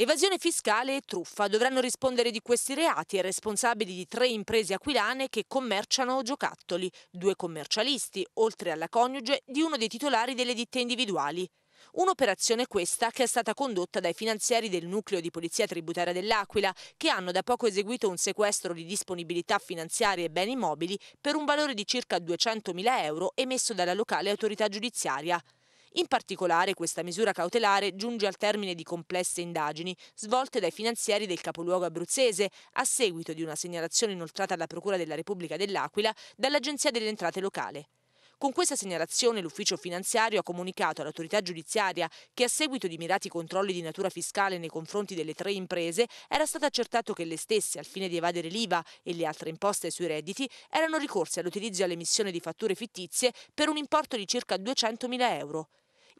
Evasione fiscale e truffa dovranno rispondere di questi reati i responsabili di tre imprese aquilane che commerciano giocattoli, due commercialisti, oltre alla coniuge di uno dei titolari delle ditte individuali. Un'operazione questa che è stata condotta dai finanzieri del nucleo di polizia tributaria dell'Aquila, che hanno da poco eseguito un sequestro di disponibilità finanziarie e beni mobili per un valore di circa 200.000 euro emesso dalla locale autorità giudiziaria. In particolare questa misura cautelare giunge al termine di complesse indagini svolte dai finanzieri del capoluogo abruzzese a seguito di una segnalazione inoltrata alla Procura della Repubblica dell'Aquila dall'Agenzia delle Entrate Locale. Con questa segnalazione l'ufficio finanziario ha comunicato all'autorità giudiziaria che a seguito di mirati controlli di natura fiscale nei confronti delle tre imprese era stato accertato che le stesse, al fine di evadere l'IVA e le altre imposte sui redditi, erano ricorse all'utilizzo e all'emissione di fatture fittizie per un importo di circa 200.000 euro.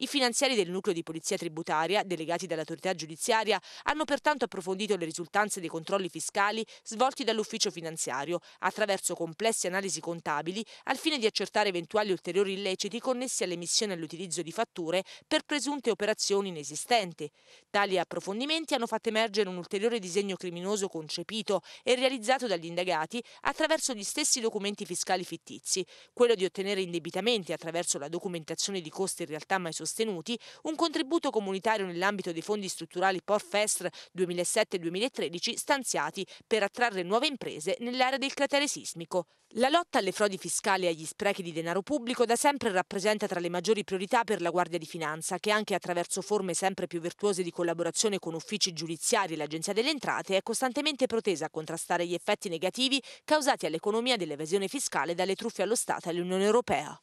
I finanziari del nucleo di polizia tributaria, delegati dall'autorità giudiziaria, hanno pertanto approfondito le risultanze dei controlli fiscali svolti dall'ufficio finanziario attraverso complesse analisi contabili al fine di accertare eventuali ulteriori illeciti connessi all'emissione e all'utilizzo di fatture per presunte operazioni inesistenti. Tali approfondimenti hanno fatto emergere un ulteriore disegno criminoso concepito e realizzato dagli indagati attraverso gli stessi documenti fiscali fittizi, quello di ottenere indebitamenti attraverso la documentazione di costi in realtà mai sostenuti sostenuti un contributo comunitario nell'ambito dei fondi strutturali PORFESR 2007-2013 stanziati per attrarre nuove imprese nell'area del cratere sismico. La lotta alle frodi fiscali e agli sprechi di denaro pubblico da sempre rappresenta tra le maggiori priorità per la Guardia di Finanza, che anche attraverso forme sempre più virtuose di collaborazione con uffici giudiziari e l'Agenzia delle Entrate è costantemente protesa a contrastare gli effetti negativi causati all'economia dell'evasione fiscale dalle truffe allo Stato e all'Unione Europea.